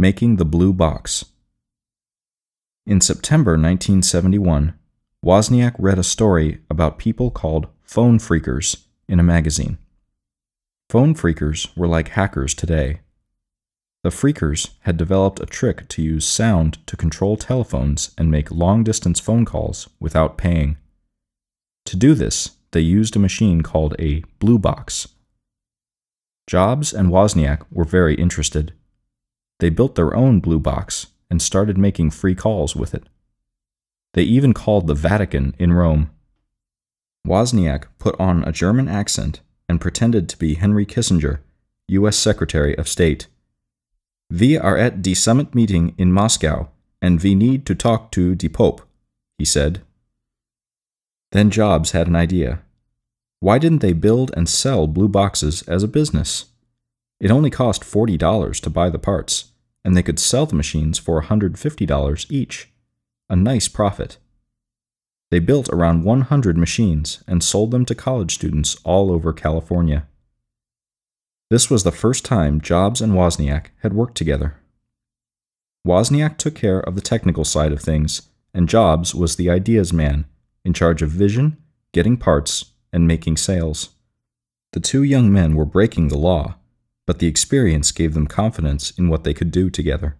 making the blue box. In September 1971, Wozniak read a story about people called phone freakers in a magazine. Phone freakers were like hackers today. The freakers had developed a trick to use sound to control telephones and make long distance phone calls without paying. To do this, they used a machine called a blue box. Jobs and Wozniak were very interested. They built their own blue box and started making free calls with it. They even called the Vatican in Rome. Wozniak put on a German accent and pretended to be Henry Kissinger, U.S. Secretary of State. We are at the summit meeting in Moscow, and we need to talk to the Pope, he said. Then Jobs had an idea. Why didn't they build and sell blue boxes as a business? It only cost $40 to buy the parts and they could sell the machines for $150 each. A nice profit. They built around 100 machines and sold them to college students all over California. This was the first time Jobs and Wozniak had worked together. Wozniak took care of the technical side of things, and Jobs was the ideas man, in charge of vision, getting parts, and making sales. The two young men were breaking the law but the experience gave them confidence in what they could do together.